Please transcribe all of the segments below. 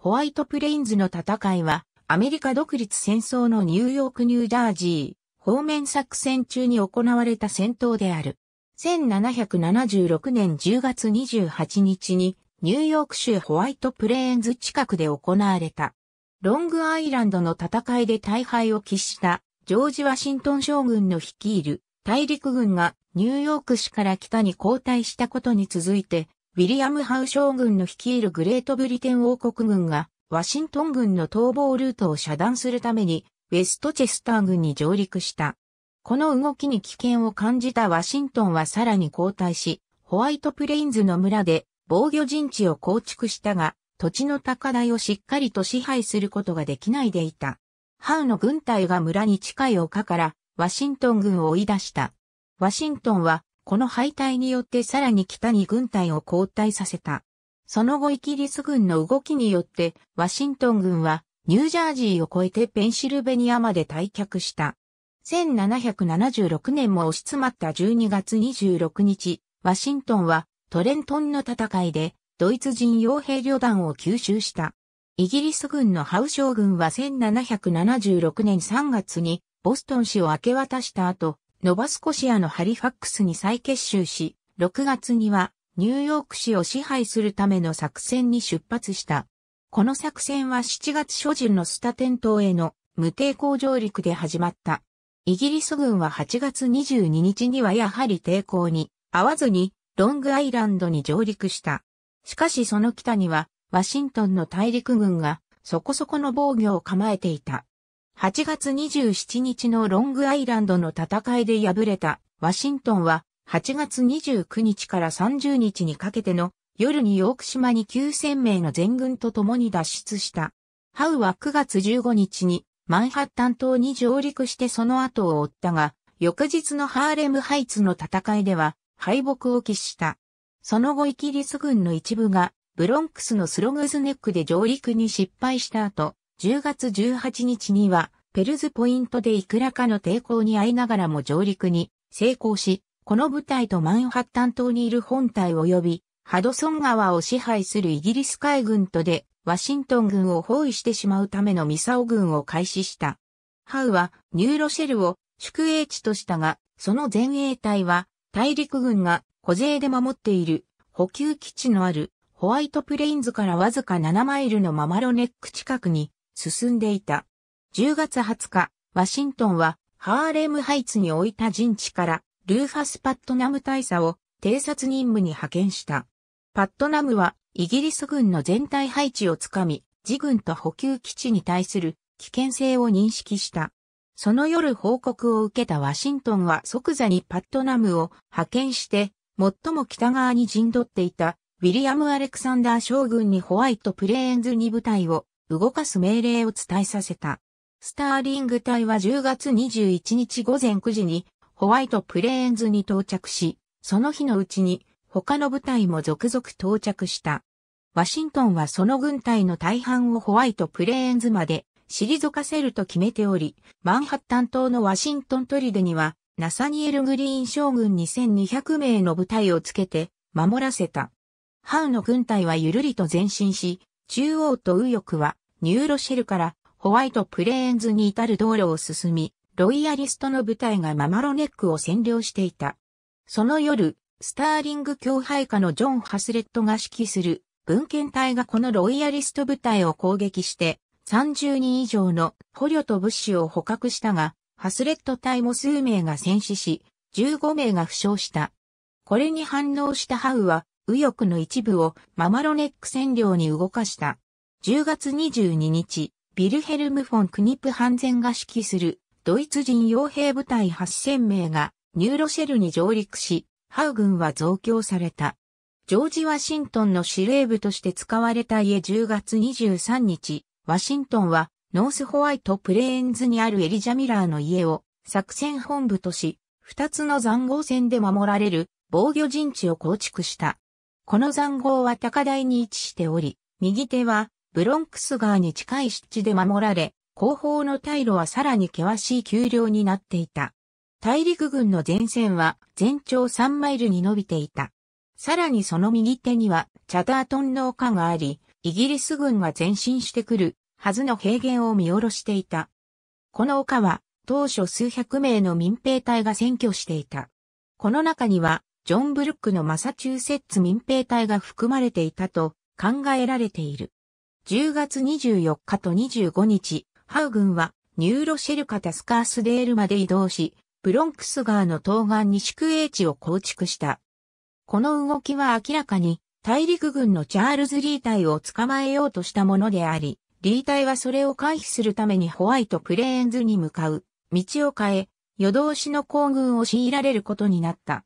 ホワイトプレインズの戦いは、アメリカ独立戦争のニューヨーク・ニュージャージー方面作戦中に行われた戦闘である。1776年10月28日にニューヨーク州ホワイトプレーンズ近くで行われた。ロングアイランドの戦いで大敗を喫したジョージ・ワシントン将軍の率いる大陸軍がニューヨーク市から北に後退したことに続いてウィリアム・ハウ将軍の率いるグレートブリテン王国軍が、ワシントン軍の逃亡ルートを遮断するために、ウェストチェスター軍に上陸した。この動きに危険を感じたワシントンはさらに後退し、ホワイトプレインズの村で防御陣地を構築したが、土地の高台をしっかりと支配することができないでいた。ハウの軍隊が村に近い丘からワシントン軍を追い出した。ワシントンはこの敗退によってさらに北に軍隊を後退させた。その後イギリス軍の動きによって、ワシントン軍はニュージャージーを越えてペンシルベニアまで退却した。1776年も押し詰まった12月26日、ワシントンはトレントンの戦いでドイツ人傭兵旅団を吸収した。イギリス軍のハウ将軍は1776年3月にボストン市を明け渡した後、ノバスコシアのハリファックスに再結集し、6月にはニューヨーク市を支配するための作戦に出発した。この作戦は7月初旬のスタテン島への無抵抗上陸で始まった。イギリス軍は8月22日にはやはり抵抗に合わずにロングアイランドに上陸した。しかしその北にはワシントンの大陸軍がそこそこの防御を構えていた。8月27日のロングアイランドの戦いで敗れたワシントンは8月29日から30日にかけての夜にヨーク島に9000名の全軍と共に脱出した。ハウは9月15日にマンハッタン島に上陸してその後を追ったが、翌日のハーレムハイツの戦いでは敗北を喫した。その後イギリス軍の一部がブロンクスのスログズネックで上陸に失敗した後、10月18日にはペルズポイントでいくらかの抵抗に遭いながらも上陸に成功し、この部隊とマンハッタン島にいる本隊及び、ハドソン川を支配するイギリス海軍とで、ワシントン軍を包囲してしまうためのミサオ軍を開始した。ハウはニューロシェルを宿営地としたが、その前衛隊は大陸軍が保税で守っている補給基地のあるホワイトプレインズからわずか7マイルのママロネック近くに進んでいた。10月20日、ワシントンはハーレムハイツに置いた陣地からルーファス・パットナム大佐を偵察任務に派遣した。パットナムはイギリス軍の全体配置をつかみ、自軍と補給基地に対する危険性を認識した。その夜報告を受けたワシントンは即座にパットナムを派遣して、最も北側に陣取っていたウィリアム・アレクサンダー将軍にホワイトプレーンズに部隊を動かす命令を伝えさせた。スターリング隊は10月21日午前9時にホワイトプレーンズに到着し、その日のうちに他の部隊も続々到着した。ワシントンはその軍隊の大半をホワイトプレーンズまで退かせると決めており、マンハッタン島のワシントントリデにはナサニエル・グリーン将軍2200名の部隊をつけて守らせた。ハウの軍隊はゆるりと前進し、中央と右翼はニューロシェルからホワイトプレーンズに至る道路を進み、ロイヤリストの部隊がママロネックを占領していた。その夜、スターリング教配下のジョン・ハスレットが指揮する文献隊がこのロイヤリスト部隊を攻撃して30人以上の捕虜と物資を捕獲したが、ハスレット隊も数名が戦死し、15名が負傷した。これに反応したハウは、右翼の一部をママロネック占領に動かした。10月22日、ビルヘルム・フォン・クニップ・ハンゼンが指揮するドイツ人傭兵部隊8000名がニューロシェルに上陸し、ハウ軍は増強された。ジョージ・ワシントンの司令部として使われた家10月23日、ワシントンはノースホワイトプレーンズにあるエリジャ・ミラーの家を作戦本部とし、二つの残壕戦で守られる防御陣地を構築した。この残壕は高台に位置しており、右手はブロンクス川に近い湿地で守られ、後方の退路はさらに険しい丘陵になっていた。大陸軍の前線は全長3マイルに伸びていた。さらにその右手にはチャタートンの丘があり、イギリス軍が前進してくるはずの平原を見下ろしていた。この丘は当初数百名の民兵隊が占拠していた。この中にはジョン・ブルックのマサチューセッツ民兵隊が含まれていたと考えられている。10月24日と25日、ハウ軍はニューロシェルカタスカースデールまで移動し、ブロンクス川の東岸に宿営地を構築した。この動きは明らかに大陸軍のチャールズ・リー隊を捕まえようとしたものであり、リー隊はそれを回避するためにホワイトプレーンズに向かう道を変え、夜通しの行軍を強いられることになった。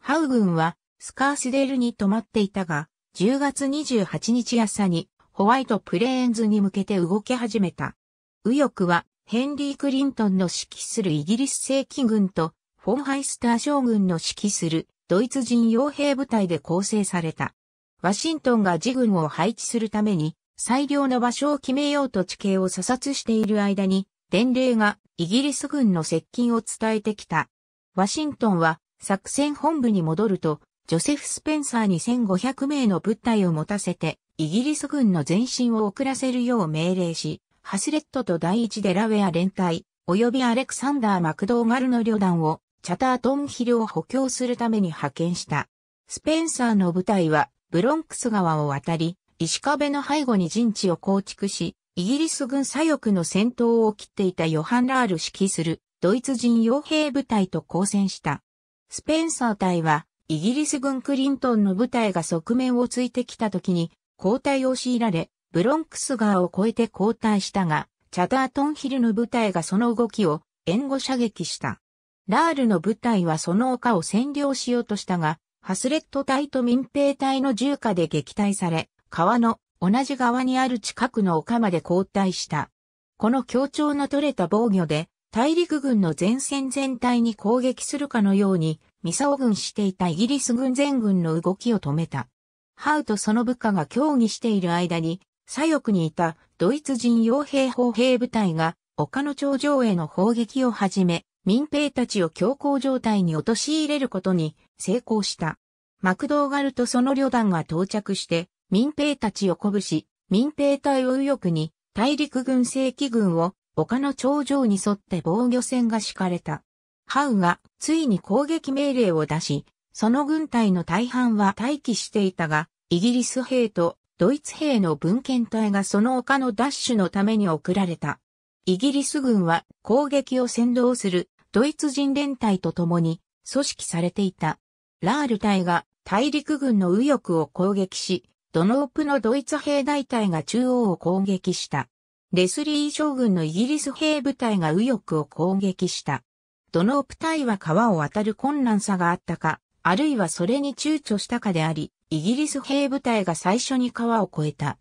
ハウ軍はスカースデールに泊まっていたが、10月28日朝にホワイトプレーンズに向けて動き始めた。右翼はヘンリー・クリントンの指揮するイギリス正規軍とフォンハイスター将軍の指揮するドイツ人傭兵部隊で構成された。ワシントンが自軍を配置するために最良の場所を決めようと地形を査察している間に伝令がイギリス軍の接近を伝えてきた。ワシントンは作戦本部に戻ると、ジョセフ・スペンサーに1500名の物体を持たせて、イギリス軍の前進を遅らせるよう命令し、ハスレットと第一デラウェア連隊、及びアレクサンダー・マクドーガルの旅団を、チャタートンヒルを補強するために派遣した。スペンサーの部隊は、ブロンクス川を渡り、石壁の背後に陣地を構築し、イギリス軍左翼の戦闘を切っていたヨハン・ラール指揮するドイツ人傭兵部隊と交戦した。スペンサー隊はイギリス軍クリントンの部隊が側面をついてきた時に交代を強いられ、ブロンクス川を越えて交代したが、チャタートンヒルの部隊がその動きを援護射撃した。ラールの部隊はその丘を占領しようとしたが、ハスレット隊と民兵隊の重火で撃退され、川の同じ側にある近くの丘まで交代した。この協調の取れた防御で、大陸軍の前線全体に攻撃するかのように、ミサオ軍していたイギリス軍全軍の動きを止めた。ハウとその部下が協議している間に、左翼にいたドイツ人傭兵砲兵部隊が丘の頂上への砲撃を始め、民兵たちを強行状態に陥れることに成功した。マクドーガルとその旅団が到着して、民兵たちを鼓舞し、民兵隊を右翼に大陸軍正規軍を丘の頂上に沿って防御線が敷かれた。ハウがついに攻撃命令を出し、その軍隊の大半は待機していたが、イギリス兵とドイツ兵の文献隊がその丘の奪取のために送られた。イギリス軍は攻撃を先導するドイツ人連隊と共に組織されていた。ラール隊が大陸軍の右翼を攻撃し、ドノープのドイツ兵大隊が中央を攻撃した。レスリー将軍のイギリス兵部隊が右翼を攻撃した。ドノープ隊は川を渡る困難さがあったか、あるいはそれに躊躇したかであり、イギリス兵部隊が最初に川を越えた。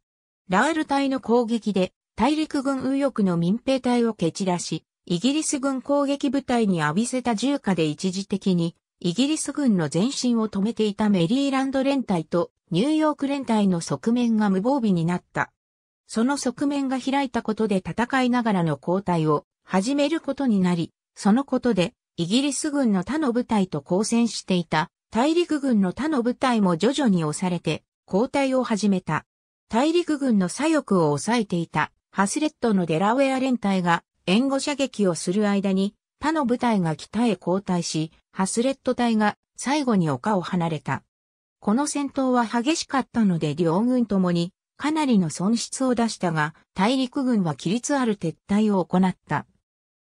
ラール隊の攻撃で大陸軍右翼の民兵隊を蹴散らし、イギリス軍攻撃部隊に浴びせた銃火で一時的にイギリス軍の前進を止めていたメリーランド連隊とニューヨーク連隊の側面が無防備になった。その側面が開いたことで戦いながらの交代を始めることになり、そのことでイギリス軍の他の部隊と交戦していた大陸軍の他の部隊も徐々に押されて、交代を始めた。大陸軍の左翼を抑えていた、ハスレットのデラウェア連隊が、援護射撃をする間に、他の部隊が北へ後退し、ハスレット隊が最後に丘を離れた。この戦闘は激しかったので両軍ともにかなりの損失を出したが、大陸軍は規律ある撤退を行った。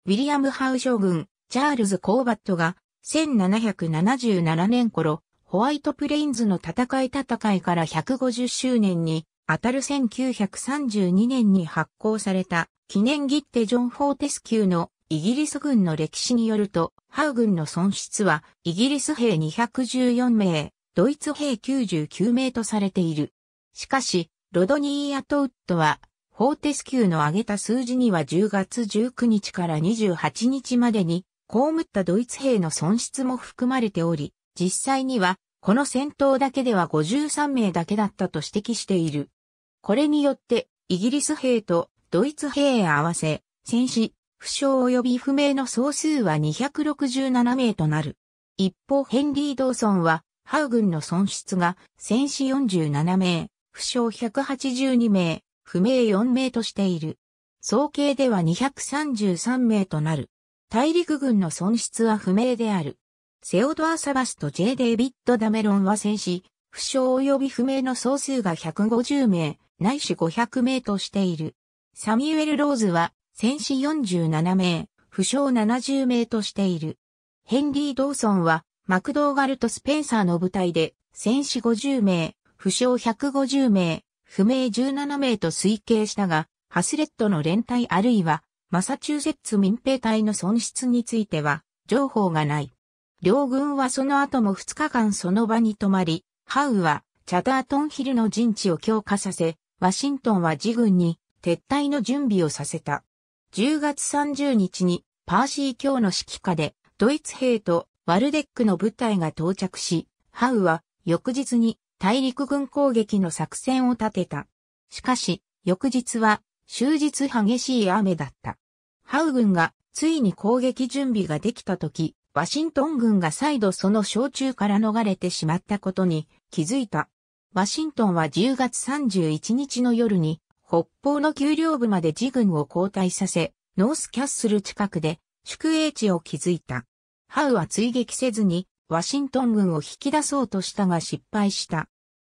ウィリアム・ハウ将軍、チャールズ・コーバットが1777年頃、ホワイトプレインズの戦い戦いから150周年に、あたる1932年に発行された記念切手ジョン・フォーテス級のイギリス軍の歴史によると、ハウ軍の損失はイギリス兵214名、ドイツ兵99名とされている。しかし、ロドニー・アトウッドは、フォーテス級の上げた数字には10月19日から28日までに被ったドイツ兵の損失も含まれており、実際には、この戦闘だけでは53名だけだったと指摘している。これによって、イギリス兵とドイツ兵合わせ、戦死、負傷及び不明の総数は267名となる。一方ヘンリー・ドーソンは、ハウ軍の損失が戦死47名、負傷182名、不明4名としている。総計では233名となる。大陸軍の損失は不明である。セオドア・サバスと J. デイビッド・ダメロンは戦死、負傷及び不明の総数が150名、ないし500名としている。サミュエル・ローズは戦死47名、負傷70名としている。ヘンリー・ドーソンはマクドーガルとスペンサーの部隊で戦死50名、負傷150名、不明17名と推計したが、ハスレットの連帯あるいはマサチューセッツ民兵隊の損失については、情報がない。両軍はその後も2日間その場に泊まり、ハウはチャタートンヒルの陣地を強化させ、ワシントンは自軍に撤退の準備をさせた。10月30日にパーシー卿の指揮下でドイツ兵とワルデックの部隊が到着し、ハウは翌日に大陸軍攻撃の作戦を立てた。しかし、翌日は終日激しい雨だった。ハウ軍がついに攻撃準備ができた時、ワシントン軍が再度その焼酎から逃れてしまったことに気づいた。ワシントンは10月31日の夜に北方の丘陵部まで自軍を交代させ、ノースキャッスル近くで宿営地を築いた。ハウは追撃せずにワシントン軍を引き出そうとしたが失敗した。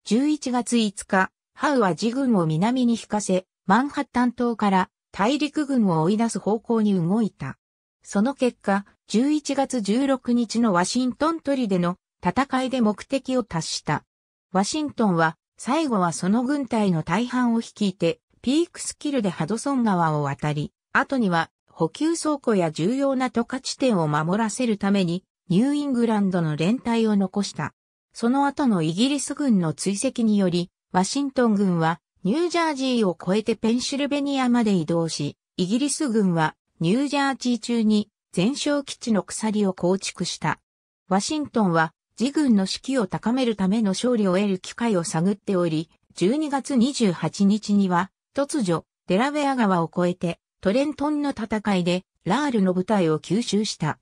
11月5日、ハウは自軍を南に引かせ、マンハッタン島から大陸軍を追い出す方向に動いた。その結果、11月16日のワシントントリでの戦いで目的を達した。ワシントンは最後はその軍隊の大半を率いてピークスキルでハドソン川を渡り、後には補給倉庫や重要な渡過地点を守らせるためにニューイングランドの連帯を残した。その後のイギリス軍の追跡により、ワシントン軍はニュージャージーを越えてペンシルベニアまで移動し、イギリス軍はニュージャージー中に全勝基地の鎖を構築した。ワシントンは自軍の士気を高めるための勝利を得る機会を探っており、12月28日には突如デラウェア川を越えてトレントンの戦いでラールの部隊を吸収した。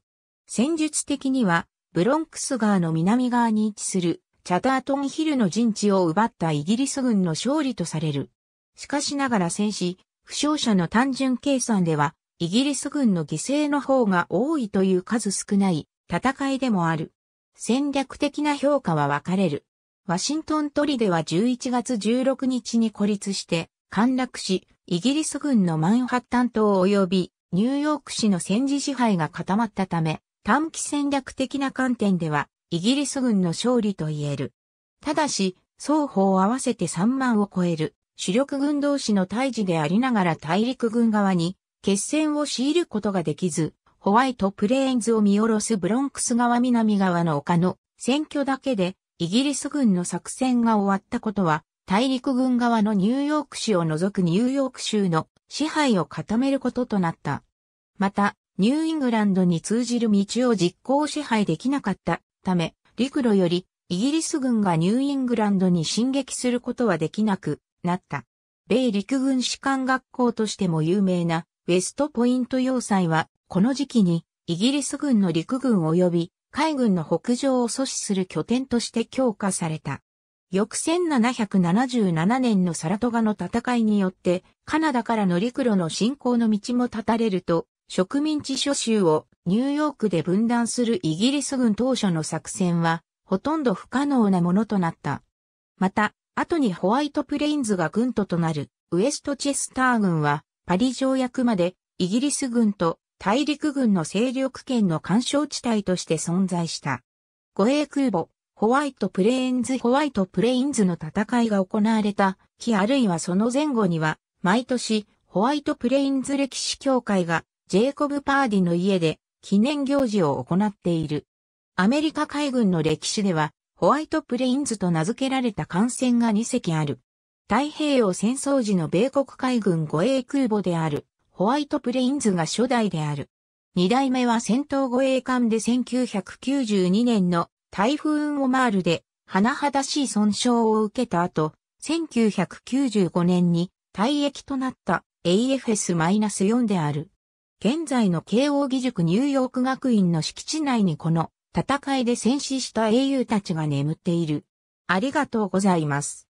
戦術的にはブロンクス川の南側に位置するチャタートンヒルの陣地を奪ったイギリス軍の勝利とされる。しかしながら戦死、負傷者の単純計算では、イギリス軍の犠牲の方が多いという数少ない戦いでもある。戦略的な評価は分かれる。ワシントントリでは11月16日に孤立して陥落し、イギリス軍のマンハッタン島及びニューヨーク市の戦時支配が固まったため、短期戦略的な観点ではイギリス軍の勝利と言える。ただし、双方合わせて3万を超える主力軍同士の対峙でありながら大陸軍側に決戦を強いることができず、ホワイトプレーンズを見下ろすブロンクス側南側の丘の選挙だけでイギリス軍の作戦が終わったことは大陸軍側のニューヨーク市を除くニューヨーク州の支配を固めることとなった。また、ニューイングランドに通じる道を実行支配できなかったため、陸路よりイギリス軍がニューイングランドに進撃することはできなくなった。米陸軍士官学校としても有名なウェストポイント要塞は、この時期にイギリス軍の陸軍及び海軍の北上を阻止する拠点として強化された。翌1777年のサラトガの戦いによって、カナダからの陸路の進行の道も断たれると、植民地諸州をニューヨークで分断するイギリス軍当初の作戦は、ほとんど不可能なものとなった。また、後にホワイトプレインズが軍都となるウエストチェスター軍は、パリ条約までイギリス軍と大陸軍の勢力圏の干渉地帯として存在した。護衛空母、ホワイトプレインズホワイトプレインズの戦いが行われた日、あるいはその前後には、毎年、ホワイトプレインズ歴史協会が、ジェイコブ・パーディの家で、記念行事を行っている。アメリカ海軍の歴史では、ホワイトプレインズと名付けられた艦船が2隻ある。太平洋戦争時の米国海軍護衛空母である、ホワイトプレインズが初代である。二代目は戦闘護衛艦で1992年の台風雲オマールで、甚だしい損傷を受けた後、1995年に退役となった AFS-4 である。現在の慶応義塾ニューヨーク学院の敷地内にこの戦いで戦死した英雄たちが眠っている。ありがとうございます。